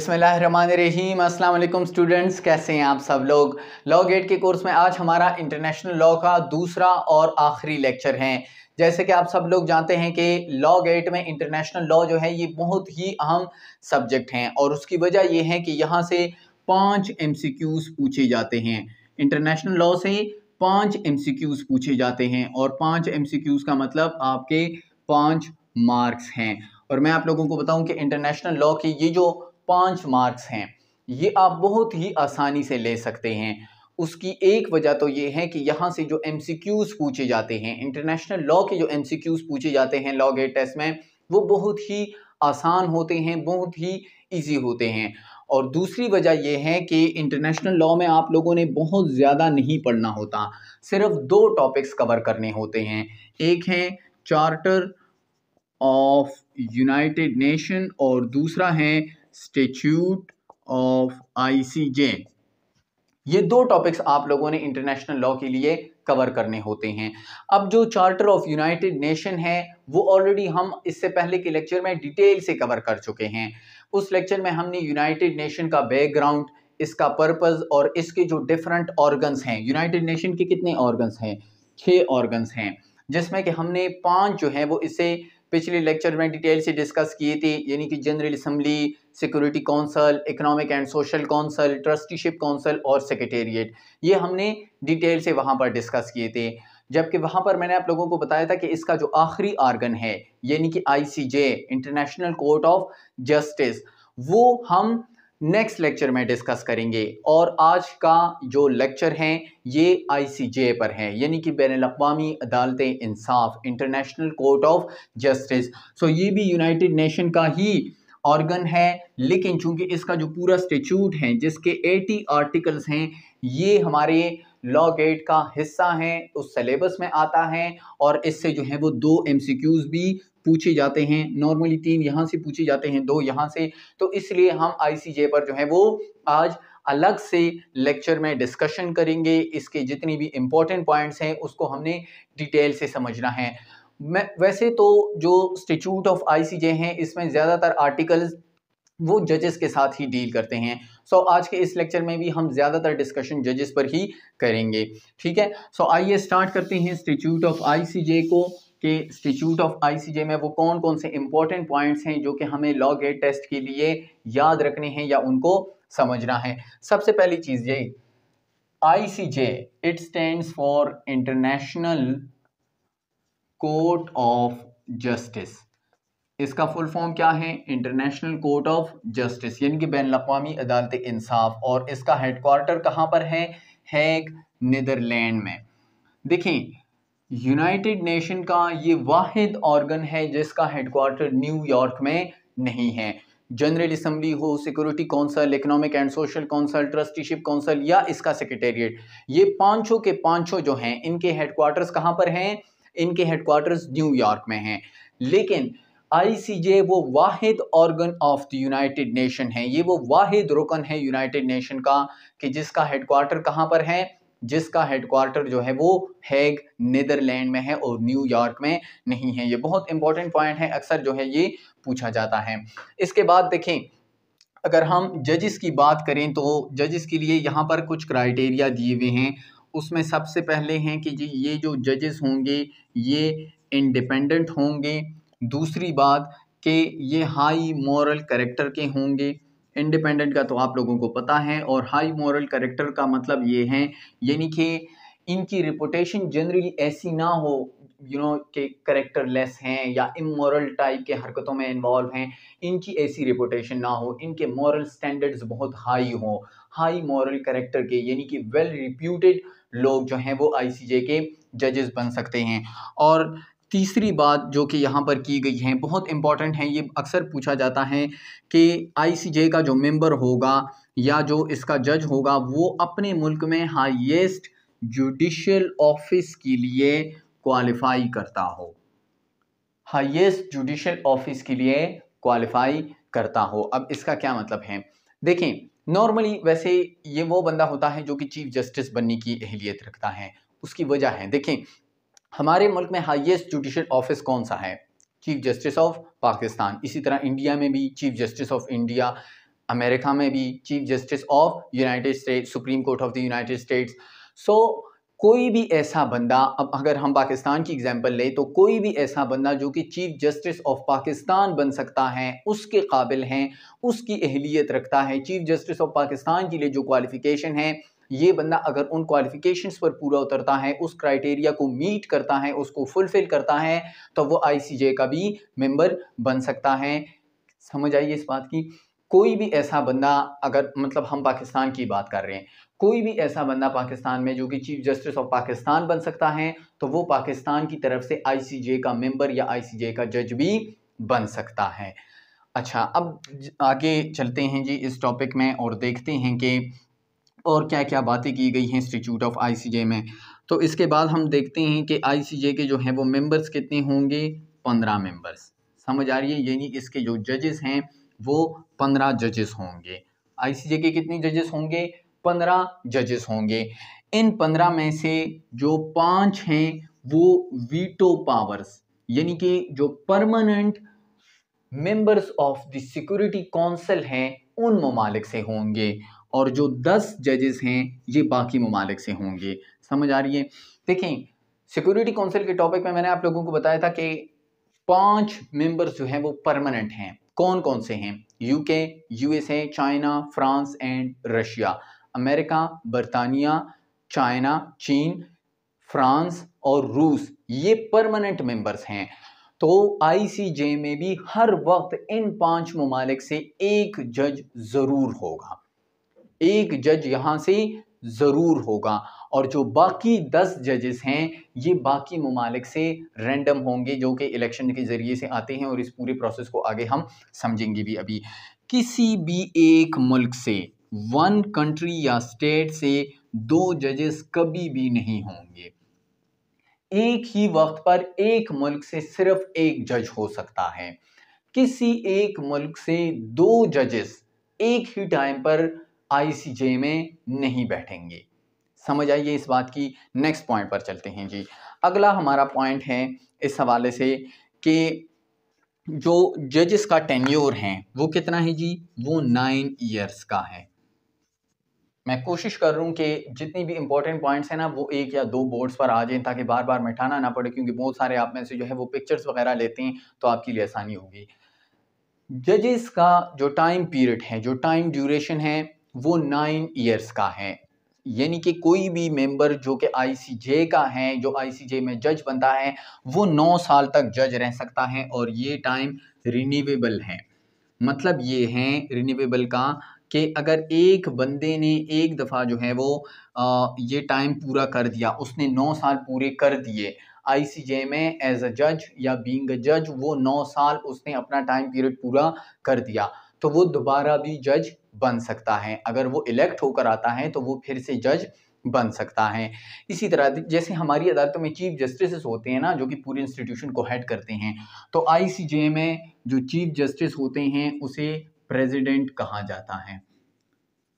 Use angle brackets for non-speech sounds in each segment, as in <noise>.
बसमीम अल्लाम स्टूडेंट्स कैसे हैं आप सब लोग लॉ गेट के कोर्स में आज हमारा इंटरनेशनल लॉ का दूसरा और आखिरी लेक्चर है जैसे कि आप सब लोग जानते हैं कि लॉ गेट में इंटरनेशनल लॉ जो है ये बहुत ही अहम सब्जेक्ट हैं और उसकी वजह ये है कि यहाँ से पाँच एम पूछे जाते हैं इंटरनेशनल लॉ से पाँच एम पूछे जाते हैं और पाँच एम का मतलब आपके पाँच मार्क्स हैं और मैं आप लोगों को बताऊँ कि इंटरनेशनल लॉ की ये जो पाँच मार्क्स हैं ये आप बहुत ही आसानी से ले सकते हैं उसकी एक वजह तो ये है कि यहाँ से जो एम पूछे जाते हैं इंटरनेशनल लॉ के जो एम पूछे जाते हैं लॉ गेट टेस्ट में वो बहुत ही आसान होते हैं बहुत ही इजी होते हैं और दूसरी वजह यह है कि इंटरनेशनल लॉ में आप लोगों ने बहुत ज़्यादा नहीं पढ़ना होता सिर्फ दो टॉपिक्स कवर करने होते हैं एक है चार्टर ऑफ यूनाइटेड नेशन और दूसरा है स्टेच्यूट ऑफ आईसीजे ये दो टॉपिक्स आप लोगों ने इंटरनेशनल लॉ के लिए कवर करने होते हैं अब जो चार्टर ऑफ यूनाइटेड नेशन है वो ऑलरेडी हम इससे पहले के लेक्चर में डिटेल से कवर कर चुके हैं उस लेक्चर में हमने यूनाइटेड नेशन का बैकग्राउंड इसका पर्पस और इसके जो डिफरेंट ऑर्गन्स हैं यूनाइटेड नेशन के कितने ऑर्गन्स हैं छः ऑर्गन्स हैं जिसमें कि हमने पाँच जो हैं वो इसे पिछले लेक्चर में डिटेल से डिस्कस किए थे यानी कि general assembly security council economic and social council trusteeship council और सेक्रेटेरिएट ये हमने डिटेल से वहाँ पर डिस्कस किए थे जबकि वहाँ पर मैंने आप लोगों को बताया था कि इसका जो आखिरी आर्गन है यानी कि I international court of justice वो हम नेक्स्ट लेक्चर में डिस्कस करेंगे और आज का जो लेक्चर है ये आईसीजे पर है यानी कि बैन अवी अदालत इंसाफ international court of justice so ये भी यूनाइटेड नेशन का ही ऑर्गन है लेकिन चूंकि इसका जो पूरा स्टेच्यूट है जिसके 80 आर्टिकल्स हैं ये हमारे लॉ गेट का हिस्सा हैं उस तो सिलेबस में आता है और इससे जो है वो दो एम भी पूछे जाते हैं नॉर्मली तीन यहाँ से पूछे जाते हैं दो यहाँ से तो इसलिए हम आई पर जो है वो आज अलग से लेक्चर में डिस्कशन करेंगे इसके जितनी भी इम्पोर्टेंट पॉइंट्स हैं उसको हमने डिटेल से समझना है वैसे तो जो इंस्टीट्यूट ऑफ आईसीजे हैं इसमें ज़्यादातर आर्टिकल्स वो जजेस के साथ ही डील करते हैं सो so, आज के इस लेक्चर में भी हम ज़्यादातर डिस्कशन जजेस पर ही करेंगे ठीक है सो so, आइए स्टार्ट करते हैं इंस्टीट्यूट ऑफ आईसीजे को कि इंस्टीट्यूट ऑफ आईसीजे में वो कौन कौन से इंपॉर्टेंट पॉइंट्स हैं जो कि हमें लॉ गेट टेस्ट के लिए याद रखने हैं या उनको समझना है सबसे पहली चीज़ ये J it stand for international court of justice इसका फुल फॉर्म क्या है इंटरनेशनल कोर्ट ऑफ जस्टिस यानी कि बैन अवी अदालत इंसाफ और इसका हेडक्वार्टर कहाँ पर है हैग नीदरलैंड में देखें यूनाइटेड नेशन का ये वाहिद ऑर्गन है जिसका हेडक्वार्टर न्यूयॉर्क में नहीं है जनरल असम्बली हो security council economic and social council trusteeship council या इसका सेक्रेटेरिएट ये पांचों के पांचों जो हैं इनके हेडक्वार्टर्स कहाँ पर हैं इनके हेडकोार्टर्स न्यूयॉर्क में हैं लेकिन आईसीजे वो वाहिद organ of the united nation है ये वो वाहिद रुकन है यूनाइटेड नेशन का कि जिसका हेडकोार्टर कहाँ पर है जिसका हेडकोार्टर जो है वो हैग नीदरलैंड में है और न्यूयॉर्क में नहीं है ये बहुत इंपॉर्टेंट पॉइंट है अक्सर जो है ये पूछा जाता है इसके बाद देखें अगर हम जजिस की बात करें तो जजिस के लिए यहाँ पर कुछ क्राइटेरिया दिए हुए हैं उसमें सबसे पहले हैं कि जी ये जो जजेस होंगे ये इंडिपेंडेंट होंगे दूसरी बात कि ये हाई मॉरल करेक्टर के होंगे इंडिपेंडेंट का तो आप लोगों को पता है और हाई मॉरल करेक्टर का मतलब ये है यानी कि इनकी रिपोटेशन जनरली ऐसी ना हो यू नो के लेस हैं या इमोरल टाइप के हरकतों में इन्वॉल्व हैं इनकी ऐसी रिपोटेशन ना हो इनके मॉरल स्टैंडर्ड्स बहुत हाई हो हाई मॉरल करेक्टर के यानी कि वेल रिप्यूटेड लोग जो हैं वो आईसीजे के जजेस बन सकते हैं और तीसरी बात जो कि यहाँ पर की गई है बहुत इंपॉर्टेंट है ये अक्सर पूछा जाता है कि आईसीजे का जो मेंबर होगा या जो इसका जज होगा वो अपने मुल्क में हाईएस्ट जुडिशियल ऑफिस के लिए क्वालिफाई करता हो हाईएस्ट जुडिशल ऑफिस के लिए क्वालिफाई करता हो अब इसका क्या मतलब है देखें नॉर्मली वैसे ये वो बंदा होता है जो कि चीफ जस्टिस बनने की अहलियत रखता है उसकी वजह है देखें हमारे मुल्क में हाईएस्ट जुडिशल ऑफिस कौन सा है चीफ जस्टिस ऑफ पाकिस्तान इसी तरह इंडिया में भी chief justice of India America में भी chief justice of united state supreme court of the united states so कोई भी ऐसा बंदा अब अगर हम पाकिस्तान की एग्जांपल लें तो कोई भी ऐसा बंदा जो कि चीफ जस्टिस ऑफ पाकिस्तान बन सकता है उसके काबिल हैं उसकी अहलियत रखता है चीफ जस्टिस ऑफ पाकिस्तान के लिए जो क्वालिफ़िकेशन है ये बंदा अगर उन क्वालिफिकेशंस पर पूरा उतरता है उस क्राइटेरिया को मीट करता है उसको फुलफ़िल करता है तो वो आईसीजे का भी मेंबर बन सकता है समझ आइए इस बात की कोई भी ऐसा बंदा अगर मतलब हम पाकिस्तान की बात कर रहे हैं कोई भी ऐसा बंदा पाकिस्तान में जो कि चीफ जस्टिस ऑफ पाकिस्तान बन सकता है तो वो पाकिस्तान की तरफ से आईसीजे का मेंबर या आईसीजे का जज भी बन सकता है अच्छा अब आगे चलते हैं जी इस टॉपिक में और देखते हैं कि और क्या क्या बातें की गई हैं इंस्टीट्यूट ऑफ आईसीजे में तो इसके बाद हम देखते हैं कि आईसीजे के जो हैं वो मेंबर्स कितने होंगे पंद्रह मेंबर्स समझ आ रही है यानी इसके जो जजेस हैं वो पंद्रह जजेस होंगे आईसीजे के कितने जजेस होंगे पंद्रह जजेस होंगे इन पंद्रह में से जो पांच हैं वो वीटो पावर्स यानी कि जो permanent members of the security council हैं उन ममालिक से होंगे और जो दस जजेस हैं ये बाकी ममालिक से होंगे समझ आ रही है देखें सिक्योरिटी काउंसिल के टॉपिक में मैंने आप लोगों को बताया था कि पांच मेंबर्स जो हैं वो परमानेंट हैं कौन कौन से हैं UK USA China France and Russia America बरतानिया चाइना चीन फ्रांस और रूस ये परमानेंट मेंबर्स हैं तो आईसीजे में भी हर वक्त इन पांच ममालिक से एक जज ज़रूर होगा एक जज यहाँ से ज़रूर होगा और जो बाकी दस जजेस हैं ये बाकी ममालिक से रैंडम होंगे जो कि इलेक्शन के ज़रिए से आते हैं और इस पूरे प्रोसेस को आगे हम समझेंगे भी अभी किसी भी एक मुल्क से वन कंट्री या स्टेट से दो जजेस कभी भी नहीं होंगे एक ही वक्त पर एक मुल्क से सिर्फ एक जज हो सकता है किसी एक मुल्क से दो जजेस एक ही टाइम पर आईसीजे में नहीं बैठेंगे समझ आइए इस बात की नेक्स्ट पॉइंट पर चलते हैं जी अगला हमारा पॉइंट है इस हवाले से कि जो जजेस का टेन्योर है वो कितना है जी वो नाइन ईयर्स का है मैं कोशिश कर रहा हूँ कि जितनी भी इंपॉर्टेंट पॉइंट्स हैं ना वो एक या दो बोर्ड्स पर आ जाएं ताकि बार बार मिठाना ना पड़े क्योंकि बहुत सारे आप में से जो है वो पिक्चर्स वगैरह लेते हैं तो आपके लिए आसानी होगी जजेस का जो टाइम पीरियड है जो टाइम ड्यूरेशन है वो नाइन ईयर्स का है यानी कि कोई भी मेंबर जो कि आईसीजे का है जो आईसीजे में जज बनता है वो नौ साल तक जज रह सकता है और ये टाइम रिन्यूएबल है मतलब ये है रिन्यूएबल का कि अगर एक बंदे ने एक दफ़ा जो है वो आ, ये टाइम पूरा कर दिया उसने नौ साल पूरे कर दिए आईसीजे में एज अ जज या बींग अ जज वो नौ साल उसने अपना टाइम पीरियड पूरा कर दिया तो वो दोबारा भी जज बन सकता है अगर वो इलेक्ट होकर आता है तो वो फिर से जज बन सकता है इसी तरह जैसे हमारी अदालतों में चीफ जस्टिस होते हैं ना जो कि पूरे इंस्टीट्यूशन को हेड करते हैं तो आईसीजे में जो चीफ जस्टिस होते हैं उसे प्रेसिडेंट कहा जाता है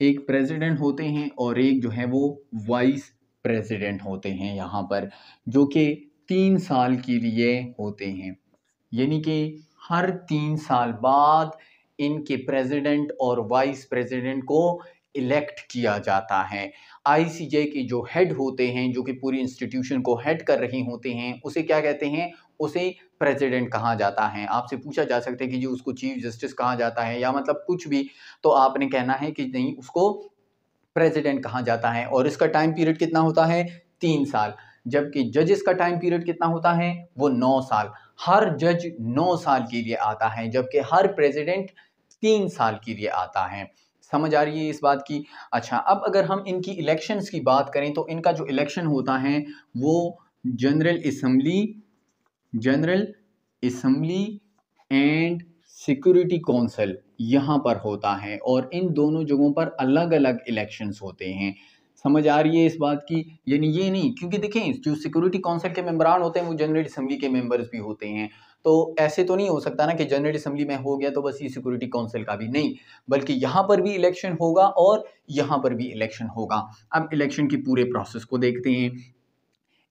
एक प्रेसिडेंट होते हैं और एक जो है वो वाइस प्रेसिडेंट होते हैं यहाँ पर जो कि तीन साल के लिए होते हैं यानी कि हर तीन साल बाद इनके प्रेसिडेंट और वाइस प्रेसिडेंट को इलेक्ट किया जाता है आईसीजे के जो हेड होते हैं जो कि पूरी इंस्टीट्यूशन को हेड कर रहे होते हैं उसे क्या कहते हैं उसे प्रेसिडेंट कहा जाता है आपसे पूछा जा सकता है कि जी उसको चीफ जस्टिस कहा जाता है या मतलब कुछ भी तो आपने कहना है कि नहीं उसको प्रेसिडेंट कहा जाता है और इसका टाइम पीरियड कितना होता है तीन साल जबकि जजेस का टाइम पीरियड कितना होता है वो नौ साल हर जज नौ साल के लिए आता है जबकि हर प्रेसिडेंट तीन साल के लिए आता है समझ आ रही है इस बात की अच्छा अब अगर हम इनकी इलेक्शंस की बात करें तो इनका जो इलेक्शन होता है वो general assembly general assembly and security council यहाँ पर होता है और इन दोनों जगहों पर अलग अलग इलेक्शंस होते हैं समझ आ रही है इस बात की यानी ये नहीं क्योंकि देखें जो सिक्योरिटी काउंसिल के मेम्बरान होते हैं वो जनरल असम्बली के मेम्बर्स भी होते हैं तो ऐसे तो नहीं हो सकता ना कि जनरल असम्बली में हो गया तो बस ये सिक्योरिटी काउंसिल का भी नहीं बल्कि यहाँ पर भी इलेक्शन होगा और यहाँ पर भी इलेक्शन होगा अब इलेक्शन की पूरे प्रोसेस को देखते हैं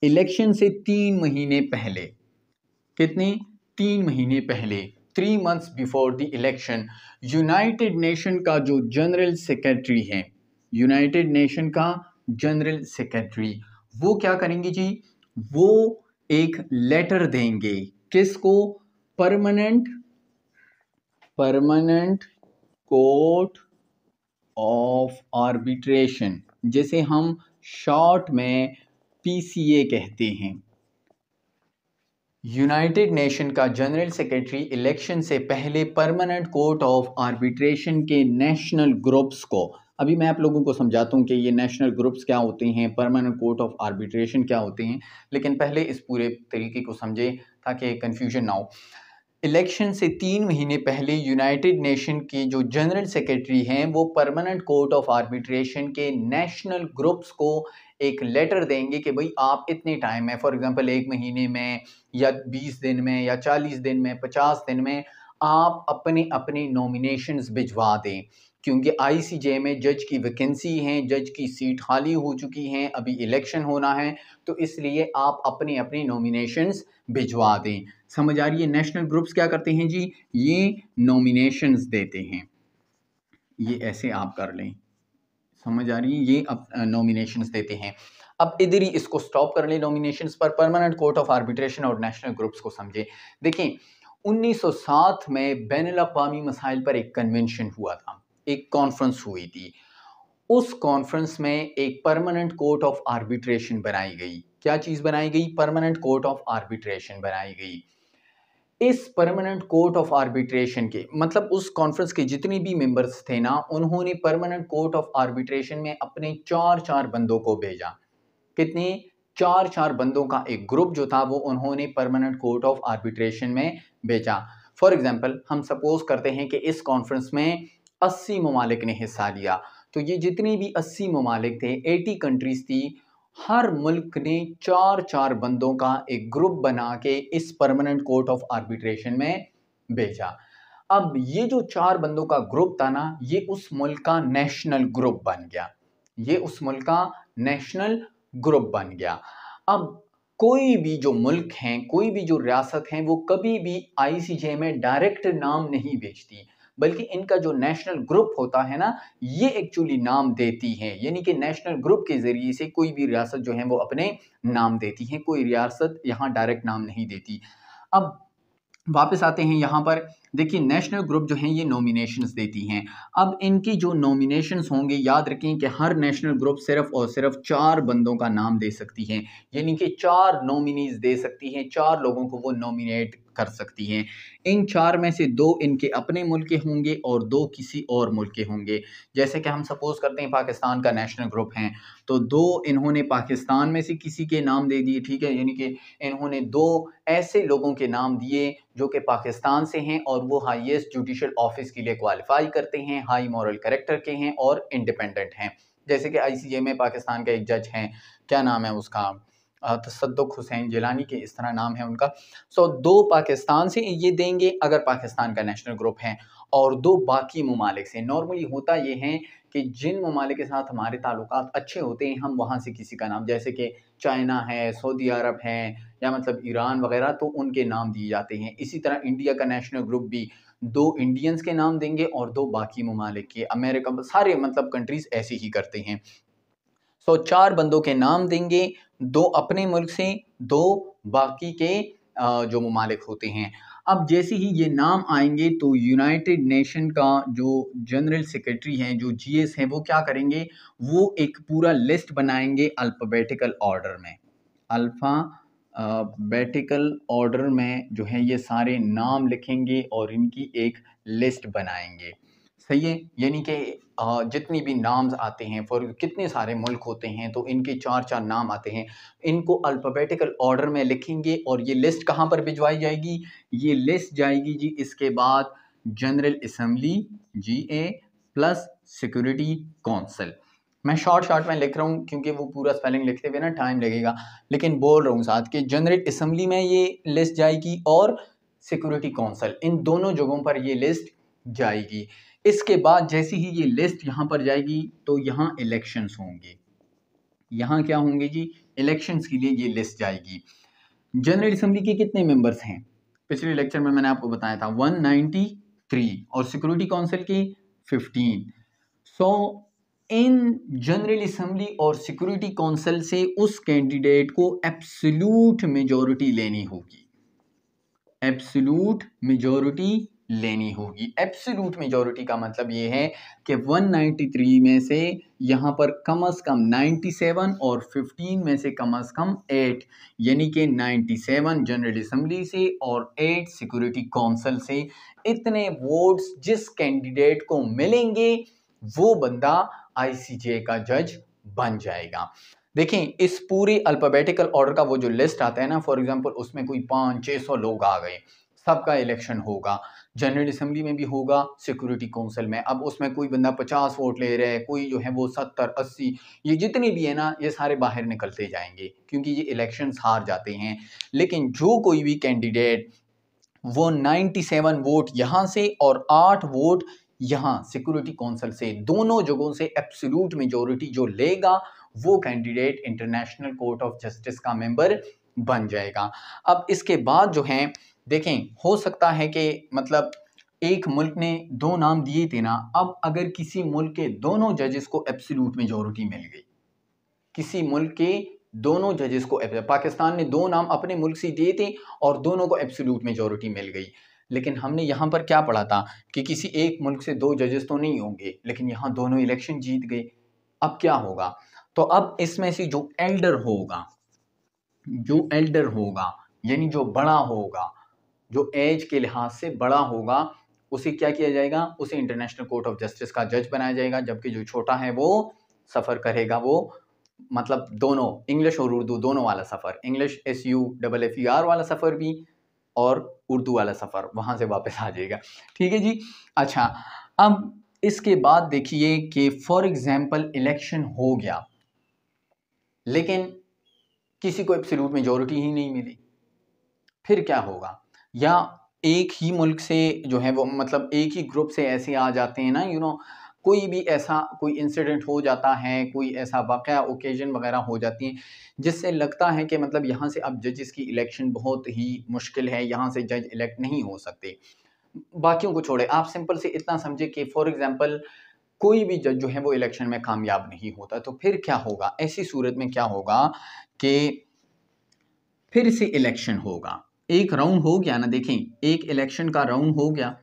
इलेक्शन से तीन महीने पहले कितने तीन महीने पहले three months before the election united nation का जो जनरल सेक्रेटरी है यूनाइटेड नेशन का जनरल सेक्रेटरी वो क्या करेंगे जी वो एक लेटर देंगे किसको permanent permanent court of arbitration जिसे हम शॉर्ट में पीसीए कहते हैं यूनाइटेड नेशन का जनरल सेक्रेटरी इलेक्शन से पहले परमानेंट कोर्ट ऑफ आर्बिट्रेशन के नेशनल ग्रुप्स को अभी मैं आप लोगों को समझाता हूँ कि ये नेशनल ग्रुप्स क्या होते हैं परमानेंट कोर्ट ऑफ आर्बिट्रेशन क्या होते हैं लेकिन पहले इस पूरे तरीके को समझें ताकि कन्फ्यूजन ना हो इलेक्शन से तीन महीने पहले यूनाइटेड नेशन की जो जनरल सेक्रेटरी हैं वो परमानेंट कोर्ट ऑफ आर्बिट्रेशन के नेशनल ग्रुप्स को एक लेटर देंगे कि भाई आप इतने टाइम में फॉर एग्जांपल एक महीने में या बीस दिन में या चालीस दिन में पचास दिन में आप अपने अपने नॉमिनेशंस भिजवा दें क्योंकि आईसीजे में जज की वैकेंसी हैं जज की सीट खाली हो चुकी हैं अभी इलेक्शन होना है तो इसलिए आप अपने अपने नॉमिनेशंस भिजवा दें समझ आ रही है नेशनल ग्रुप्स क्या करते हैं जी ये नॉमिनेशंस देते हैं ये ऐसे आप कर लें समझ आ रही है ये अब नॉमिनेशंस देते हैं अब इधर ही इसको स्टॉप कर लें नॉमिनेशन पर परमानेंट कोर्ट ऑफ आर्बिट्रेशन और नेशनल ग्रुप्स को समझें देखें 1907 में बैन अवी मसाइल पर एक कन्वेंशन हुआ था एक कॉन्फ्रेंस हुई थी उस कॉन्फ्रेंस में एक परमानेंट कोर्ट ऑफ आर्बिट्रेशन बनाई गई क्या चीज़ बनाई गई परमानेंट कोर्ट ऑफ आर्बिट्रेशन बनाई गई इस परमानेंट कोर्ट ऑफ आर्बिट्रेशन के मतलब उस कॉन्फ्रेंस के जितने भी मेंबर्स थे ना उन्होंने परमानेंट कोर्ट ऑफ आर्बिट्रेशन में अपने चार चार बंदों को भेजा कितने चार चार बंदों का एक ग्रुप जो था वो उन्होंने परमानेंट कोर्ट ऑफ आर्बिट्रेशन में भेजा फॉर एग्जाम्पल हम सपोज करते हैं कि इस कॉन्फ्रेंस में अस्सी ममालिक ने हिस्सा लिया तो ये जितने भी अस्सी ममालिक थे एटी कंट्रीज़ थी हर मुल्क ने चार चार बंदों का एक ग्रुप बना के इस परमानेंट कोर्ट ऑफ आर्बिट्रेशन में भेजा अब ये जो चार बंदों का ग्रुप था ना ये उस मुल्क का नेशनल ग्रुप बन गया ये उस मुल्क का नेशनल ग्रुप बन गया अब कोई भी जो मुल्क हैं कोई भी जो रियासत हैं वो कभी भी आईसीजे में डायरेक्ट नाम नहीं भेजती बल्कि इनका जो नेशनल ग्रुप होता है ना ये एक्चुअली नाम देती है यानी कि नेशनल ग्रुप के ज़रिए से कोई भी रियासत जो है वो अपने नाम देती है कोई रियासत यहाँ डायरेक्ट नाम नहीं देती अब वापस आते हैं यहाँ पर देखिए नेशनल ग्रुप जो हैं ये नॉमिनेशंस देती हैं अब इनकी जो नॉमिनेशंस होंगे याद रखें कि हर नेशनल ग्रुप सिर्फ और सिर्फ चार बंदों का नाम दे सकती हैं यानी कि चार नॉमिनीज दे सकती हैं चार लोगों को वो नॉमिनेट कर सकती हैं इन चार में से दो इनके अपने मुल्क के होंगे और दो किसी और मुल्क के होंगे जैसे कि हम सपोज़ करते हैं पाकिस्तान का नेशनल ग्रुप हैं तो दो इन्होंने पाकिस्तान में से किसी के नाम दे दिए ठीक है यानी कि इन्होंने दो ऐसे लोगों के नाम दिए जो कि पाकिस्तान से हैं और और वो हाईएस्ट जुडिशल ऑफिस के लिए क्वालिफाई करते हैं हाई मॉरल करेक्टर के हैं और इंडिपेंडेंट हैं जैसे कि आईसीजे में पाकिस्तान का एक जज हैं क्या नाम है उसका तसदुक हुसैन जिलानी के इस तरह नाम है उनका सो so, दो पाकिस्तान से ये देंगे अगर पाकिस्तान का नेशनल ग्रुप है और दो बाकी ममालिक से नॉर्मली होता ये है कि जिन ममालिक के साथ हमारे ताल्लुक अच्छे होते हैं हम वहाँ से किसी का नाम जैसे कि चाइना है सऊदी अरब है या मतलब ईरान वगैरह तो उनके नाम दिए जाते हैं इसी तरह इंडिया का नेशनल ग्रुप भी दो इंडियंस के नाम देंगे और दो बाकी ममालिक के अमेरिका सारे मतलब कंट्रीज़ ऐसे ही करते हैं सो so, चार बंदों के नाम देंगे दो अपने मुल्क से दो बाकी के जो ममालिक होते हैं अब जैसे ही ये नाम आएंगे तो यूनाइटेड नेशन का जो जनरल सेक्रेटरी हैं जो जीएस हैं वो क्या करेंगे वो एक पूरा लिस्ट बनाएंगे अल्फ़ाबेटिकल ऑर्डर में अल्फ़ा बैटिकल ऑर्डर में जो है ये सारे नाम लिखेंगे और इनकी एक लिस्ट बनाएंगे सही है यानी कि जितनी भी नाम्स आते हैं फॉर कितने सारे मुल्क होते हैं तो इनके चार चार नाम आते हैं इनको अल्फ़ाबेटिकल ऑर्डर में लिखेंगे और ये लिस्ट कहाँ पर भिजवाई जाएगी ये लिस्ट जाएगी जी इसके बाद general assembly G A plus security council मैं शॉर्ट शॉर्ट में लिख रहा हूँ क्योंकि वो पूरा स्पेलिंग लिखते हुए ना टाइम लगेगा लेकिन बोल रहा हूँ साथ कि जनरल असम्बली में ये लिस्ट जाएगी और सिक्योरिटी कौंसिल इन दोनों जगहों पर ये लिस्ट जाएगी इसके बाद जैसी ही ये लिस्ट यहाँ पर जाएगी तो यहाँ इलेक्शंस होंगे यहाँ क्या होंगे जी इलेक्शंस के लिए ये लिस्ट जाएगी जनरल असम्बली के कितने मेंबर्स हैं पिछले लेक्चर में मैंने आपको बताया था 193 और सिक्योरिटी काउंसिल की 15 सो इन जनरल असम्बली और सिक्योरिटी काउंसिल से उस कैंडिडेट को एप्सल्यूट मेजोरिटी लेनी होगी एब्सोल्यूट मेजोरिटी लेनी होगी एब्सोल्यूट मेजोरिटी का मतलब ये है कि 193 में से यहाँ पर कम अज़ कम 97 और 15 में से कम अज़ कम 8 यानी कि 97 जनरल असम्बली से और 8 सिक्योरिटी काउंसिल से इतने वोट्स जिस कैंडिडेट को मिलेंगे वो बंदा आईसीजे का जज बन जाएगा देखें इस पूरे अल्फ़ाबेटिकल ऑर्डर का वो जो लिस्ट आता है ना फॉर एग्जांपल उसमें कोई पाँच छः सौ लोग आ गए सबका इलेक्शन होगा जनरल असम्बली में भी होगा सिक्योरिटी काउंसिल में अब उसमें कोई बंदा पचास वोट ले रहा है कोई जो है वो सत्तर अस्सी ये जितने भी है ना ये सारे बाहर निकलते जाएंगे क्योंकि ये इलेक्शन हार जाते हैं लेकिन जो कोई भी कैंडिडेट वो नाइन्टी सेवन वोट यहाँ से और आठ वोट यहाँ सिक्योरिटी काउंसिल से दोनों जगहों से एब्सोल्यूट मेजोरिटी जो लेगा वो candidate international court of justice का मेंबर बन जाएगा अब इसके बाद जो है देखें हो सकता है कि मतलब एक मुल्क ने दो नाम दिए थे ना अब अगर किसी मुल्क के दोनों जजेस को एब्सोल्यूट मेजोरिटी मिल गई किसी मुल्क के दोनों जजेस को पाकिस्तान ने दो नाम अपने मुल्क से दिए थे और दोनों को एब्सोल्यूट मेजोरिटी मिल गई लेकिन हमने यहाँ पर क्या पढ़ा था कि किसी एक मुल्क से दो जजेस तो नहीं होंगे लेकिन यहाँ दोनों इलेक्शन जीत गए अब क्या होगा तो अब इसमें से जो एल्डर होगा जो एल्डर होगा यानी जो बड़ा होगा जो एज के लिहाज से बड़ा होगा उसे क्या किया जाएगा उसे इंटरनेशनल कोर्ट ऑफ जस्टिस का जज बनाया जाएगा जबकि जो छोटा है वो सफ़र करेगा वो मतलब दोनों इंग्लिश और उर्दू दोनों वाला सफ़र English S U double F U R वाला सफ़र भी और उर्दू वाला सफ़र वहाँ से वापस आ जाएगा ठीक है जी अच्छा अब इसके बाद देखिए कि फॉर एग्ज़ाम्पल इलेक्शन हो गया लेकिन किसी को एब्सोल्यूट मेजोरिटी ही नहीं मिली फिर क्या होगा या एक ही मुल्क से जो है वो मतलब एक ही ग्रुप से ऐसे आ जाते हैं ना यू नो कोई भी ऐसा कोई इंसिडेंट हो जाता है कोई ऐसा वाक़ ओकेजन वगैरह हो जाती है जिससे लगता है कि मतलब यहाँ से अब जजेस की इलेक्शन बहुत ही मुश्किल है यहाँ से जज इलेक्ट नहीं हो सकते बाकियों को छोड़े आप सिंपल से इतना समझे कि फॉर एग्ज़ाम्पल कोई भी जज जो है वो इलेक्शन में कामयाब नहीं होता तो फिर क्या होगा ऐसी सूरत में क्या होगा कि फिर से इलेक्शन होगा एक राउंड हो गया ना देखें एक इलेक्शन का राउंड हो गया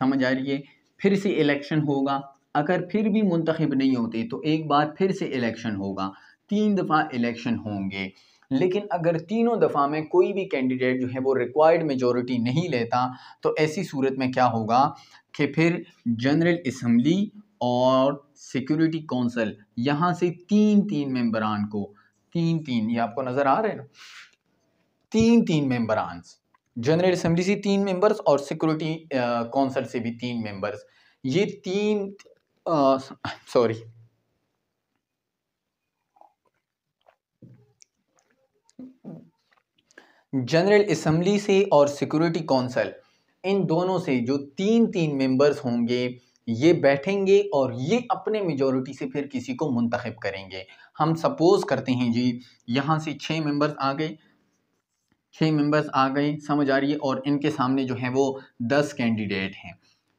समझ आ रही है फिर से इलेक्शन होगा अगर फिर भी मुंतखब नहीं होते तो एक बार फिर से इलेक्शन होगा तीन दफ़ा इलेक्शन होंगे लेकिन अगर तीनों दफ़ा में कोई भी कैंडिडेट जो है वो रिक्वायर्ड मेजोरिटी नहीं लेता तो ऐसी सूरत में क्या होगा कि फिर जनरल इसम्बली और सिक्योरिटी कौंसल यहाँ से तीन तीन मेंबरान को तीन तीन ये आपको नज़र आ रहे हैं ना तीन तीन मेंबरान्स जनरल असम्बली से तीन मेंबर्स और सिक्योरिटी कौंसल से भी तीन मेंबर्स ये तीन सॉरी जनरल असम्बली से और सिक्योरिटी काउंसिल इन दोनों से जो तीन तीन मेंबर्स होंगे ये बैठेंगे और ये अपने मेजोरिटी से फिर किसी को मुंतखब करेंगे हम सपोज़ करते हैं जी यहाँ से छः मेंबर्स आ गए छः मेंबर्स आ गए समझ आ रही है और इनके सामने जो है वो दस कैंडिडेट हैं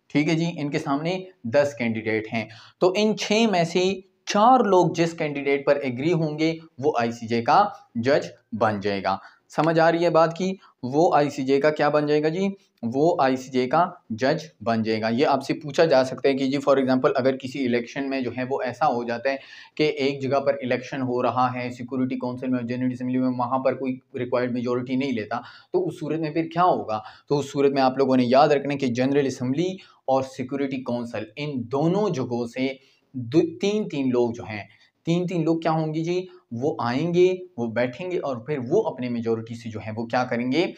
ठीक है जी इनके सामने दस कैंडिडेट हैं तो इन छः में से चार लोग जिस कैंडिडेट पर एग्री होंगे वो आईसीजे का जज बन जाएगा समझ आ रही है बात की वो आईसीजे का क्या बन जाएगा जी वो आईसीजे का जज बन जाएगा ये आपसे पूछा जा सकता है कि जी फॉर एग्जांपल अगर किसी इलेक्शन में जो है वो ऐसा हो जाता है कि एक जगह पर इलेक्शन हो रहा है सिक्योरिटी काउंसिल में जनरल असम्बली में वहाँ पर कोई रिक्वायर्ड मेजोरिटी नहीं लेता तो उस सूरत में फिर क्या होगा तो उस सूरत में आप लोगों ने याद रखना कि जनरल असम्बली और सिक्योरिटी काउंसिल इन दोनों जगहों से दो तीन तीन लोग जो हैं तीन तीन लोग क्या होंगे जी वो आएंगे वो बैठेंगे और फिर वो अपने मेजोरिटी से जो है वो क्या करेंगे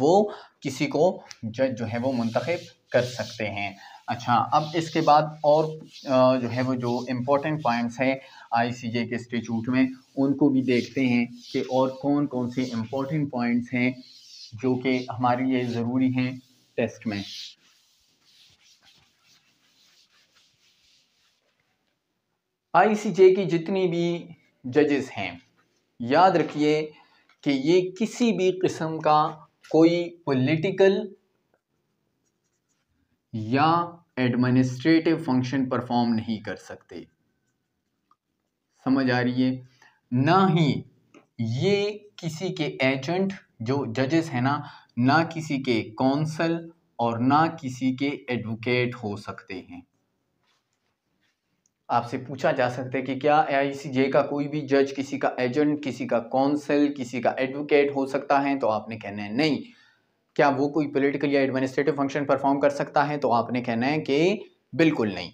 वो किसी को जज जो है वो मुंतखब कर सकते हैं अच्छा अब इसके बाद और जो है वो जो इम्पोर्टेंट पॉइंट्स हैं आईसीजे के इंस्टीट्यूट में उनको भी देखते हैं कि और कौन कौन से इम्पोर्टेंट पॉइंट्स हैं जो कि हमारे लिए ज़रूरी हैं टेस्ट में आईसीजे की जितनी भी जजेस हैं याद रखिए कि ये किसी भी किस्म का कोई पॉलिटिकल या एडमिनिस्ट्रेटिव फंक्शन परफॉर्म नहीं कर सकते समझ आ रही है ना ही ये किसी के एजेंट जो जजेस है ना ना किसी के कौंसल और ना किसी के एडवोकेट हो सकते हैं आपसे पूछा जा सकता है कि क्या ए का कोई भी जज किसी का एजेंट किसी का कौंसिल किसी का एडवोकेट हो सकता है तो आपने कहना है नहीं क्या वो कोई पोलिटिकल या एडमिनिस्ट्रेटिव फंक्शन परफॉर्म कर सकता है तो आपने कहना है कि बिल्कुल नहीं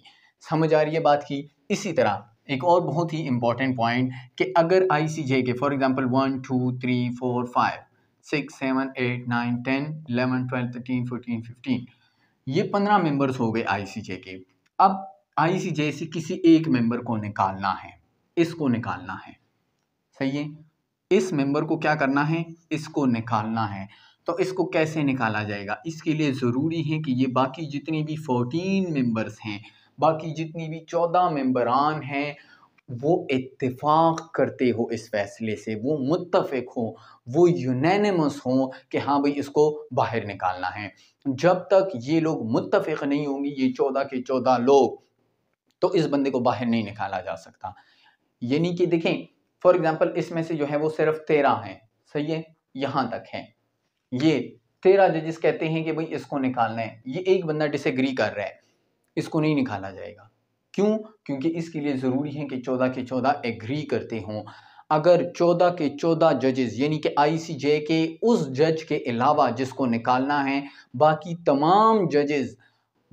समझ आ रही है बात की इसी तरह एक और बहुत ही इंपॉर्टेंट पॉइंट कि अगर आई के for example one two three four five six seven eight nine ten eleven twelve thirteen fourteen fifteen ये पंद्रह मेंबर्स हो गए आई के अब आईसीजे से किसी एक मेंबर को निकालना है इसको निकालना है सही है इस मेंबर को क्या करना है इसको निकालना है तो इसको कैसे निकाला जाएगा इसके लिए ज़रूरी है कि ये बाकी जितनी भी फोर्टीन मेंबर्स हैं बाकी जितनी भी चौदह मेंबरान हैं वो इत्तेफाक करते हो इस फैसले से वो मुतफ़ हो वो यूनैनमस हो कि हाँ भाई इसको बाहर निकालना है जब तक ये लोग मुतफ नहीं होंगे ये चौदह के चौदह लोग तो इस बंदे को बाहर नहीं निकाला जा सकता यानी कि देखें फॉर एग्जाम्पल इसमें से जो है वो सिर्फ तेरह है सही है यहां तक है ये तेरह जजेस कहते हैं कि भाई इसको निकालना है ये एक बंदा डिसएग्री कर रहा है इसको नहीं निकाला जाएगा क्यों क्योंकि इसके लिए ज़रूरी है कि चौदह के चौदह एग्री करते हों अगर चौदह के चौदह जजेस यानी कि आईसीजे के उस जज के अलावा जिसको निकालना है बाकी तमाम जजेस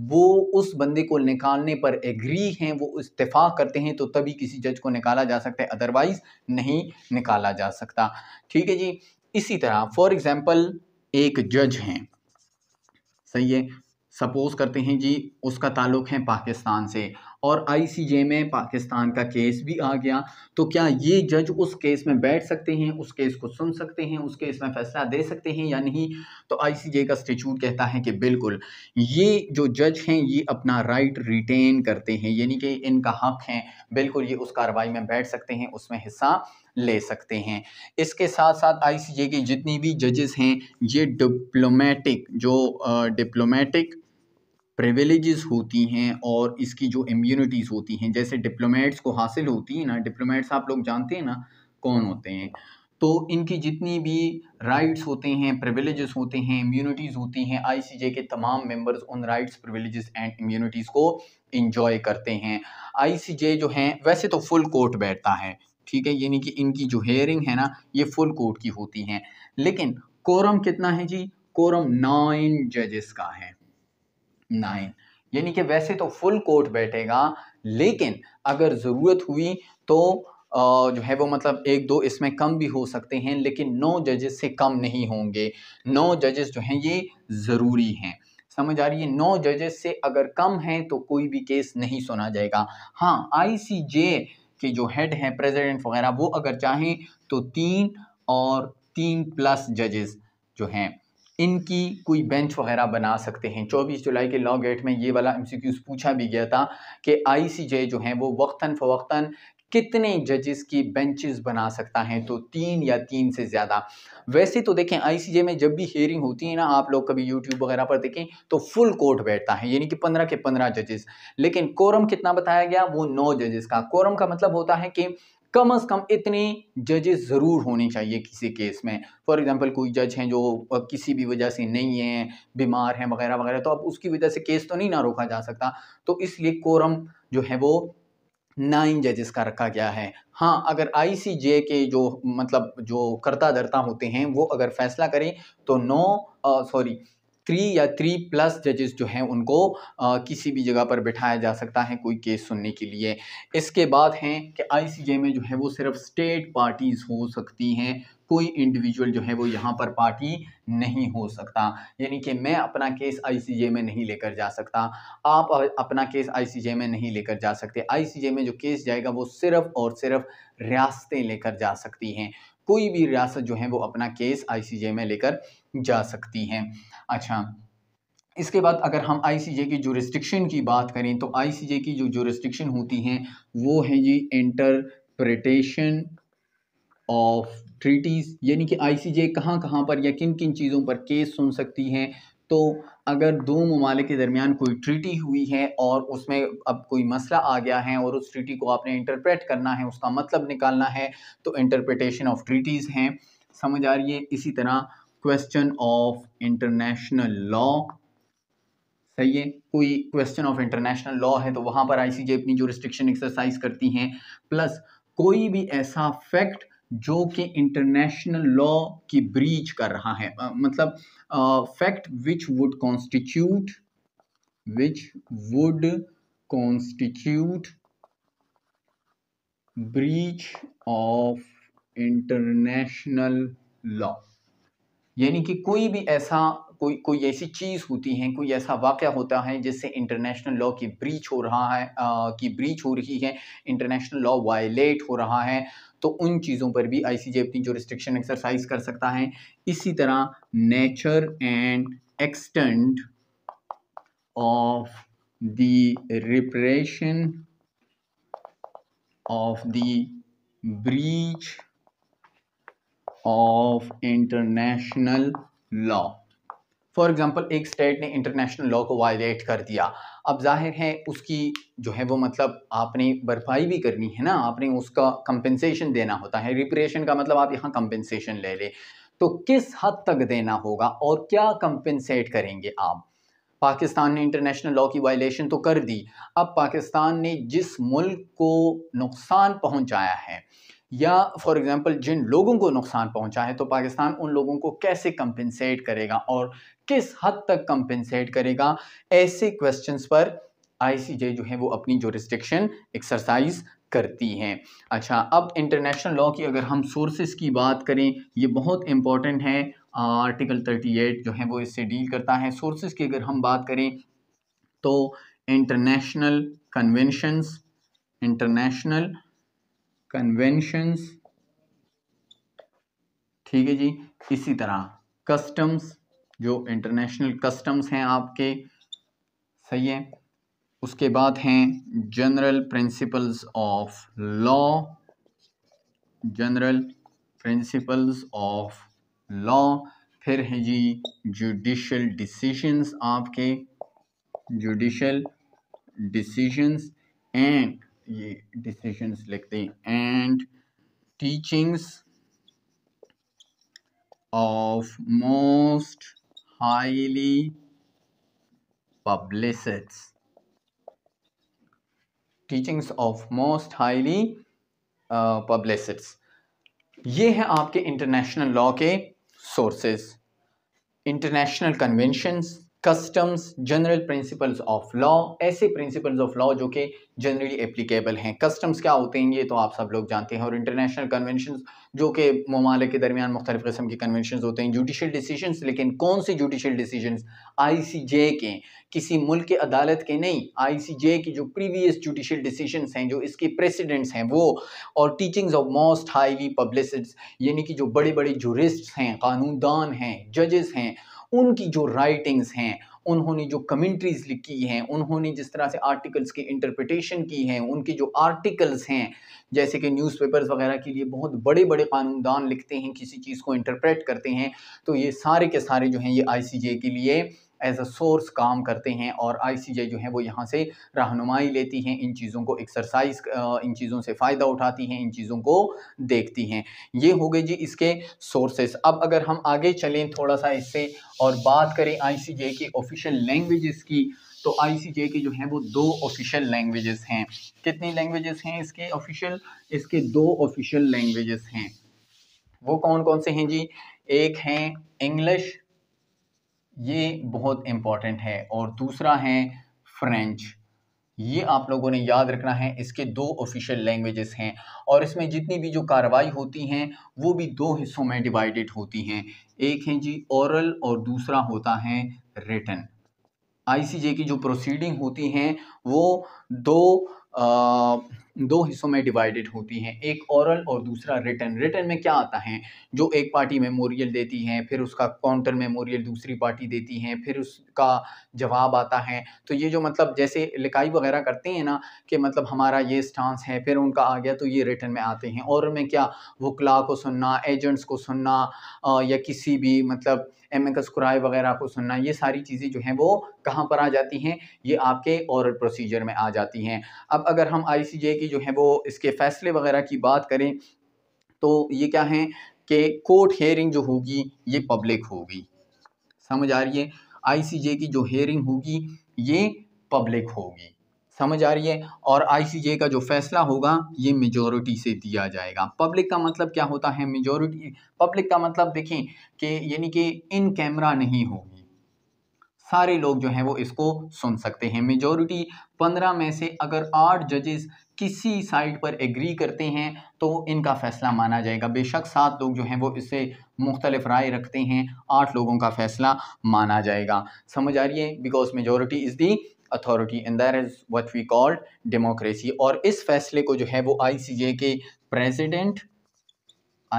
वो उस बंदे को निकालने पर एग्री हैं वो इस्तीफा करते हैं तो तभी किसी जज को निकाला जा सकता है अदरवाइज़ नहीं निकाला जा सकता ठीक है जी इसी तरह फॉर एग्ज़ाम्पल एक जज हैं सही है सपोज़ करते हैं जी उसका ताल्लुक है पाकिस्तान से और आई में पाकिस्तान का केस भी आ गया तो क्या ये जज उस केस में बैठ सकते हैं उस केस को सुन सकते हैं उस केस में फैसला दे सकते हैं या नहीं तो आई का स्टेचूट कहता है कि बिल्कुल ये जो जज हैं ये अपना राइट रिटेन करते हैं यानी कि इनका हक है बिल्कुल ये उस कार्रवाई में बैठ सकते हैं उसमें हिस्सा ले सकते हैं इसके साथ साथ आईसीजे के जितनी भी जजेस हैं ये डिप्लोमेटिक जो डिप्लोमेटिक प्रिविलेजेस होती हैं और इसकी जो इम्यूनिटीज़ होती हैं जैसे डिप्लोमेट्स को हासिल होती है ना डिप्लोमेट्स आप लोग जानते हैं ना कौन होते हैं तो इनकी जितनी भी राइट्स होते हैं प्रिविलेजेस होते हैं इम्यूनिटीज़ होती हैं आईसीजे के तमाम मेंबर्स उन राइट्स प्रिविलेजेस एंड इम्यूनिटीज़ को इंजॉय करते हैं आईसीजे जो हैं वैसे तो फुल कोर्ट बैठता है ठीक है यानी कि इनकी जो हेयरिंग है ना ये फुल कोर्ट की होती हैं लेकिन कोरम कितना है जी कोरम नाइन जजेस का है नाइन यानी कि वैसे तो फुल कोर्ट बैठेगा लेकिन अगर ज़रूरत हुई तो जो है वो मतलब एक दो इसमें कम भी हो सकते हैं लेकिन नौ जजेस से कम नहीं होंगे नौ जजेस जो हैं ये ज़रूरी हैं समझ आ रही है नौ जजेस से अगर कम हैं तो कोई भी केस नहीं सुना जाएगा हाँ आईसीजे के जो हेड हैं प्रेसिडेंट वगैरह वो अगर चाहें तो तीन और तीन प्लस जजेस जो हैं इनकी कोई बेंच वगैरह बना सकते हैं 24 जुलाई के लॉ गेट में ये वाला एमसीक्यूज पूछा भी गया था कि आईसीजे जो हैं वो वक्ता फ़वक्ता कितने जजेस की बेंचेस बना सकता है तो तीन या तीन से ज़्यादा वैसे तो देखें आईसीजे में जब भी हेयरिंग होती है ना आप लोग कभी यूट्यूब वगैरह पर देखें तो फुल कोर्ट बैठता है यानी कि पंद्रह के पंद्रह जजेस लेकिन कोरम कितना बताया गया वो नौ जजेस का कोरम का मतलब होता है कि कम से कम इतने जजेस ज़रूर होने चाहिए किसी केस में फॉर एग्जांपल कोई जज हैं जो किसी भी वजह से नहीं हैं बीमार हैं वगैरह वगैरह तो अब उसकी वजह से केस तो नहीं ना रोका जा सकता तो इसलिए कोरम जो है वो नाइन जजेस का रखा गया है हाँ अगर आईसीजे के जो मतलब जो करता दर्ता होते हैं वो अगर फैसला करें तो नौ सॉरी थ्री या थ्री प्लस जजेस जो हैं उनको आ, किसी भी जगह पर बैठाया जा सकता है कोई केस सुनने के लिए इसके बाद हैं कि आईसीजे में जो है वो सिर्फ स्टेट पार्टीज़ हो सकती हैं कोई इंडिविजुअल जो है वो यहाँ पर पार्टी नहीं हो सकता यानी कि मैं अपना केस आईसीजे में नहीं लेकर जा सकता आप अपना केस आईसीजे में नहीं लेकर जा सकते आईसीजे में जो केस जाएगा वो सिर्फ और सिर्फ रियासतें लेकर जा सकती हैं कोई भी रियासत जो है वो अपना केस आईसीजे में लेकर जा सकती हैं अच्छा इसके बाद अगर हम आईसीजे की जुरिस्टिक्शन की बात करें तो आईसीजे की जो जुरिस्टिक्शन होती हैं वो है जी इंटरप्रिटेशन ऑफ ट्रीटीज़ यानी कि आईसीजे कहाँ कहाँ पर या किन किन चीज़ों पर केस सुन सकती हैं तो अगर दो ममालिक के दरमियान कोई ट्रीटी हुई है और उसमें अब कोई मसला आ गया है और उस ट्रीटी को आपने इंटरप्रेट करना है उसका मतलब निकालना है तो इंटरप्रटेशन ऑफ ट्रीटीज़ हैं समझ आ रही है इसी तरह क्वेश्चन ऑफ इंटरनेशनल लॉ सही है कोई क्वेश्चन ऑफ इंटरनेशनल लॉ है तो वहां पर आईसीजे अपनी जो रिस्ट्रिक्शन एक्सरसाइज करती हैं प्लस कोई भी ऐसा फैक्ट जो कि इंटरनेशनल लॉ की ब्रीच कर रहा है आ, मतलब fact which would constitute which would constitute breach of international law यानी कि कोई भी ऐसा कोई कोई ऐसी चीज़ होती है कोई ऐसा वाक़ होता है जिससे इंटरनेशनल लॉ की ब्रीच हो रहा है आ, की ब्रीच हो रही है इंटरनेशनल लॉ वायलेट हो रहा है तो उन चीज़ों पर भी आईसीजे अपनी जो रिस्ट्रिक्शन एक्सरसाइज कर सकता है इसी तरह nature and extent of the repression of the breach of international law for example एक स्टेट ने इंटरनेशनल लॉ को वायलेट कर दिया अब जाहिर है उसकी जो है वो मतलब आपने भरपाई भी करनी है ना आपने उसका कंपेंसेशन देना होता है रिप्रेशन का मतलब आप यहाँ कंपेंसेशन ले लें तो किस हद तक देना होगा और क्या कंपेंसेट करेंगे आप पाकिस्तान ने इंटरनेशनल लॉ की वायलेशन तो कर दी अब पाकिस्तान ने जिस मुल्क को नुकसान पहुंचाया है या फॉर एग्ज़ाम्पल जिन लोगों को नुकसान पहुंचा है तो पाकिस्तान उन लोगों को कैसे कंपेंसेट करेगा और किस हद तक कंपेंसेट करेगा ऐसे क्वेश्चंस पर आईसीजे जो है वो अपनी जो रिस्ट्रिक्शन एक्सरसाइज करती हैं अच्छा अब इंटरनेशनल लॉ की अगर हम सोर्सेज की बात करें ये बहुत इंपॉर्टेंट है आर्टिकल एट जो है वो इससे डील करता है सोर्सेज की अगर हम बात करें तो इंटरनेशनल कन्वेंशंस इंटरनेशनल कन्वेंशंस ठीक है जी इसी तरह कस्टम्स जो इंटरनेशनल कस्टम्स हैं आपके सही है उसके बाद हैं general principles of law general principles of law फिर है जी जुडिशल डिसीशंस आपके जुडिशल डिसीजंस एंड ये डिसीजंस लिखते हैं and teachings of most highly publicists teachings of most highly publicists ये हैं आपके इंटरनेशनल लॉ के sources international conventions customs general principles of law ऐसे प्रिंसिपल्स ऑफ लॉ जो कि जनरली एप्लीकेबल हैं कस्टम्स क्या होते हैं ये तो आप सब लोग जानते हैं और इंटरनेशनल कन्वेंशन जो कि ममालिक के दरमियान मुख्तलिफ किस्म के कन्वेंशन होते हैं जुडिशल डिसीजन लेकिन कौन से जुडिशल आई सी जे के किसी मुल्क के अदालत के नहीं आई सी जे की जो प्रीवियस जुडिशल डिसीजन हैं जो इसके प्रेसिडेंट्स हैं वो और teachings of most highly publicists यानी कि जो बड़े बड़े जुरिस्ट हैं कानूनदान हैं जजेस हैं उनकी जो राइटिंग्स हैं उन्होंने जो कमेंट्रीज लिखी हैं उन्होंने जिस तरह से आर्टिकल्स की इंटरप्रिटेशन की हैं उनके जो आर्टिकल्स हैं जैसे कि न्यूज़पेपर्स वगैरह के लिए बहुत बड़े बड़े कानूनदान लिखते हैं किसी चीज़ को इंटरप्रेट करते हैं तो ये सारे के सारे जो हैं ये आई के लिए एज अ सोर्स काम करते हैं और जे जो है वो यहाँ से रहनुमाई लेती हैं इन चीज़ों को एक्सरसाइज इन चीज़ों से फ़ायदा उठाती हैं इन चीज़ों को देखती हैं ये हो गए जी इसके सोर्सेस अब अगर हम आगे चलें थोड़ा सा इससे और बात करें जे की ऑफिशियल लैंग्वेजेस की तो आईसीजे के जो हैं वो दो ऑफिशियल लैंग्वेजेस हैं कितनी लैंग्वेजेस हैं इसके ऑफिशियल इसके दो ऑफिशियल लैंग्वेजेस हैं वो कौन कौन से हैं जी एक हैं इंग्लिश ये बहुत इम्पॉर्टेंट है और दूसरा है फ्रेंच ये आप लोगों ने याद रखना है इसके दो ऑफिशियल लैंग्वेजेस हैं और इसमें जितनी भी जो कार्रवाई होती हैं वो भी दो हिस्सों में डिवाइडेड होती हैं एक है जी ओरल और दूसरा होता है रिटन आईसीजे की जो प्रोसीडिंग होती हैं वो दो आ, दो हिस्सों में डिवाइडेड होती हैं एक औरल और दूसरा रिटर्न रिटर्न में क्या आता है जो एक पार्टी मेमोरियल देती हैं फिर उसका काउंटर मेमोरियल दूसरी पार्टी देती हैं फिर उसका जवाब आता है तो ये जो मतलब जैसे लिखाई वगैरह करते हैं ना कि मतलब हमारा ये स्टांस है फिर उनका आ गया तो ये रिटर्न में आते हैं और में क्या वकला को सुनना एजेंट्स को सुनना आ, या किसी भी मतलब एम एक्स क्राई वगैरह को सुनना ये सारी चीज़ें जो हैं वो कहाँ पर आ जाती हैं ये आपके औरल प्रोसीजर में आ जाती हैं अब अगर हम आई सी जे की जो है वो इसके फ़ैसले वगैरह की बात करें तो ये क्या है कि कोर्ट हेयरिंग जो होगी ये पब्लिक होगी समझ आ रही है आईसीजे की जो हेयरिंग होगी ये पब्लिक होगी समझ आ रही है और आईसीजे का जो फैसला होगा ये मेजोरिटी से दिया जाएगा पब्लिक का मतलब क्या होता है मेजोरिटी पब्लिक का मतलब देखें कि यानी कि इन कैमरा नहीं होगी सारे लोग जो हैं वो इसको सुन सकते हैं मेजॉरिटी पंद्रह में से अगर आठ जजेस किसी साइड पर एग्री करते हैं तो इनका फैसला माना जाएगा बेशक सात लोग जो हैं वो इससे मुख्तलिफ राय रखते हैं आठ लोगों का फैसला माना जाएगा समझ आ रही है because majority is the authority in there is what we called democracy और इस फैसले को जो है वो जे के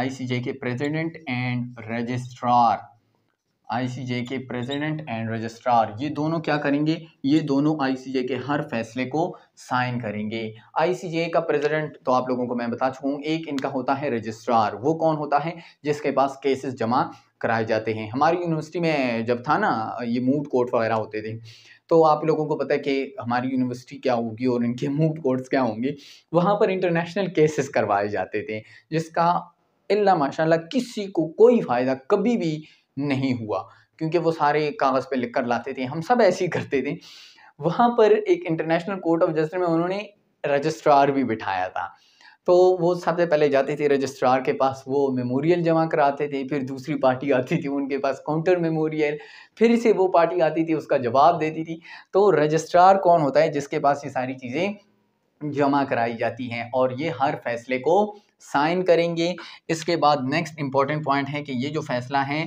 सी जे के प्रेजिडेंट एंड रजिस्ट्रार आईसीजे के प्रेसिडेंट एंड रजिस्ट्रार ये दोनों क्या करेंगे ये दोनों आईसीजे के हर फैसले को साइन करेंगे आईसीजे का प्रेसिडेंट तो आप लोगों को मैं बता चुका हूँ एक इनका होता है रजिस्ट्रार वो कौन होता है जिसके पास केसेस जमा कराए जाते हैं हमारी यूनिवर्सिटी में जब था ना ये मूड कोर्ट वगैरह होते थे तो आप लोगों को पता है कि हमारी यूनिवर्सिटी क्या होगी और इनके मूड कोर्ट्स क्या होंगे वहाँ पर इंटरनेशनल केसेस करवाए जाते थे जिसका इल्ला माशाल्लाह किसी को कोई फ़ायदा कभी भी नहीं हुआ क्योंकि वो सारे कागज़ पे लिख कर लाते थे हम सब ऐसे ही करते थे वहाँ पर एक इंटरनेशनल कोर्ट ऑफ जस्टिस में उन्होंने रजिस्ट्रार भी बिठाया था तो वो सबसे पहले जाते थे रजिस्ट्रार के पास वो मेमोरियल जमा कराते थे फिर दूसरी पार्टी आती थी उनके पास काउंटर मेमोरियल फिर से वो पार्टी आती थी उसका जवाब देती थी तो रजिस्ट्रार कौन होता है जिसके पास ये सारी चीज़ें जमा कराई जाती हैं और ये हर फैसले को साइन करेंगे इसके बाद नेक्स्ट इम्पॉर्टेंट पॉइंट है कि ये जो फैसला है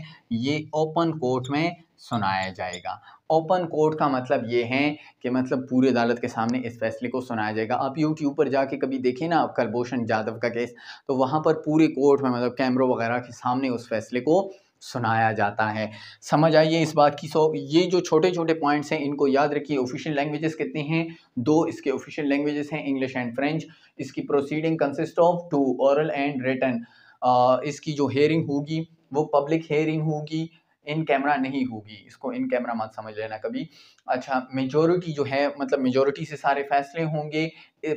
ये ओपन कोर्ट में सुनाया जाएगा ओपन कोर्ट का मतलब ये है कि मतलब पूरी अदालत के सामने इस फैसले को सुनाया जाएगा आप यूट्यूब पर जाके कभी देखें ना आप कुलभूषण जाधव का केस तो वहाँ पर पूरे कोर्ट में मतलब कैमरों वगैरह के सामने उस फैसले को सुनाया जाता है समझ आइए इस बात की सो ये जो छोटे छोटे पॉइंट्स हैं इनको याद रखिए ऑफिशियल लैंग्वेजेस कितनी हैं दो इसके ऑफिशियल लैंग्वेजेस हैं इंग्लिश एंड फ्रेंच इसकी proceeding consist of two oral and written इसकी जो हेयरिंग होगी वो पब्लिक हेयरिंग होगी इन कैमरा नहीं होगी इसको इन कैमरा मत समझ लेना कभी अच्छा मेजोरिटी जो है मतलब मेजोरिटी से सारे फैसले होंगे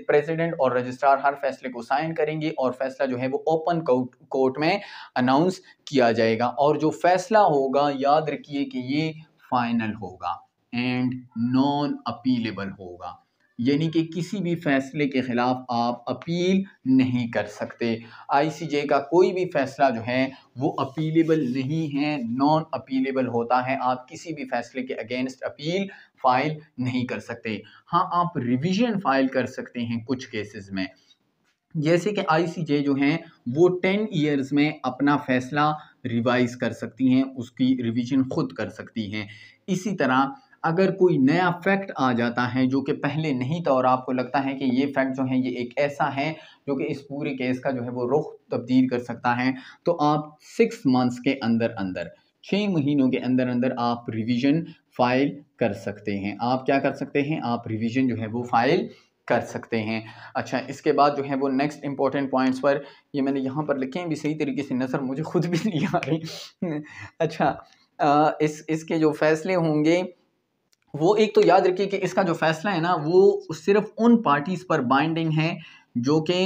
प्रेसिडेंट और रजिस्ट्रार हर फैसले को साइन करेंगे और फैसला जो है वो ओपन कोर्ट कोर्ट में अनाउंस किया जाएगा और जो फैसला होगा याद रखिए कि ये फाइनल होगा एंड नॉन अपीलेबल होगा यानी कि किसी भी फैसले के ख़िलाफ़ आप अपील नहीं कर सकते आईसीजे का कोई भी फैसला जो है वो अपीलेबल नहीं है नॉन अपीलेबल होता है आप किसी भी फैसले के अगेंस्ट अपील फ़ाइल नहीं कर सकते हाँ आप रिवीजन फ़ाइल कर सकते हैं कुछ केसेस में जैसे कि आईसीजे जो हैं वो टेन ईयर्स में अपना फैसला रिवाइज कर सकती हैं उसकी रिवीजन खुद कर सकती हैं इसी तरह अगर कोई नया फैक्ट आ जाता है जो कि पहले नहीं था और आपको लगता है कि ये फैक्ट जो है ये एक ऐसा है जो कि इस पूरे केस का जो है वो रुख तब्दील कर सकता है तो आप सिक्स मंथ्स के अंदर अंदर छः महीनों के अंदर अंदर आप रिवीजन फाइल कर सकते हैं आप क्या कर सकते हैं आप रिवीजन जो है वो फाइल कर सकते हैं अच्छा इसके बाद जो है वो नेक्स्ट इंपॉर्टेंट पॉइंट्स पर ये मैंने यहाँ पर लिखे हैं भी सही तरीके से नज़र मुझे खुद भी नहीं आ रही <laughs> अच्छा आ, इस इसके जो फैसले होंगे वो एक तो याद रखिए कि इसका जो फैसला है ना वो सिर्फ उन पार्टीज़ पर बाइंडिंग है जो कि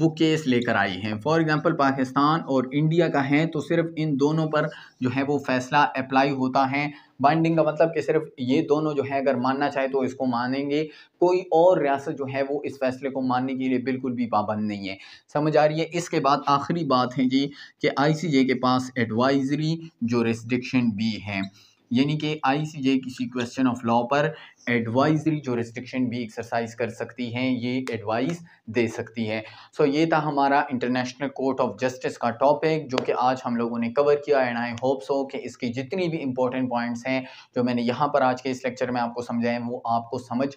वो केस लेकर आई हैं फॉर एग्ज़ाम्पल पाकिस्तान और इंडिया का है तो सिर्फ इन दोनों पर जो है वो फैसला अप्लाई होता है बाइंडिंग का मतलब कि सिर्फ ये दोनों जो है अगर मानना चाहे तो इसको मानेंगे कोई और रियासत जो है वो इस फैसले को मानने के लिए बिल्कुल भी पाबंद नहीं है समझ आ रही है इसके बाद आखिरी बात है जी कि आई के पास एडवाइजरी जो भी है यानी कि आई सी जे किसी क्वेश्चन ऑफ लॉ पर एडवाइजरी जो रिस्ट्रिक्शन भी एक्सरसाइज कर सकती हैं ये एडवाइस दे सकती है सो so, ये था हमारा इंटरनेशनल कोर्ट ऑफ जस्टिस का टॉपिक जो कि आज हम लोगों ने कवर किया एंड आई होप सो कि इसकी जितनी भी इंपॉर्टेंट पॉइंट्स हैं जो मैंने यहाँ पर आज के इस लेक्चर में आपको समझाए वो आपको समझ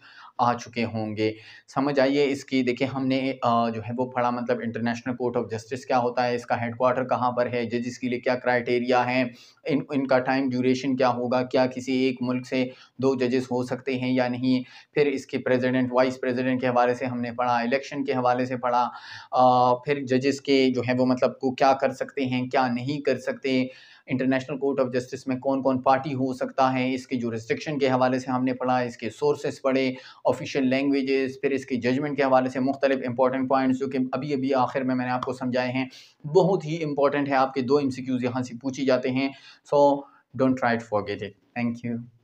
आ चुके होंगे समझ आइए इसकी देखिए हमने जो है वो पढ़ा मतलब इंटरनेशनल कोर्ट ऑफ जस्टिस क्या होता है इसका हेडक्वार्टर कहाँ पर है जजिस के लिए क्या क्राइटेरिया है इन इनका टाइम ड्यूरेशन क्या होगा क्या किसी एक मुल्क से दो जजेस हो सकते सकते हैं या नहीं फिर इसके प्रेसिडेंट वाइस प्रेसिडेंट के हवाले से हमने पढ़ा इलेक्शन के हवाले से पढ़ा आ, फिर जजेस के जो है वो मतलब को क्या कर सकते हैं क्या नहीं कर सकते इंटरनेशनल कोर्ट ऑफ जस्टिस में कौन कौन पार्टी हो सकता है इसके जो रिस्ट्रिक्शन के हवाले से हमने पढ़ा इसके सोर्सेस पढ़े ऑफिशियल लैंग्वेजेस फिर इसके जजमेंट के हवाले से मुख्तलिफ इंपॉर्टेंट पॉइंट्स जो कि अभी अभी आखिर में मैंने आपको समझाए हैं बहुत ही इंपॉर्टेंट है आपके दो एम सी क्यूज़ यहाँ से पूछे जाते हैं so don't try to forget it thank you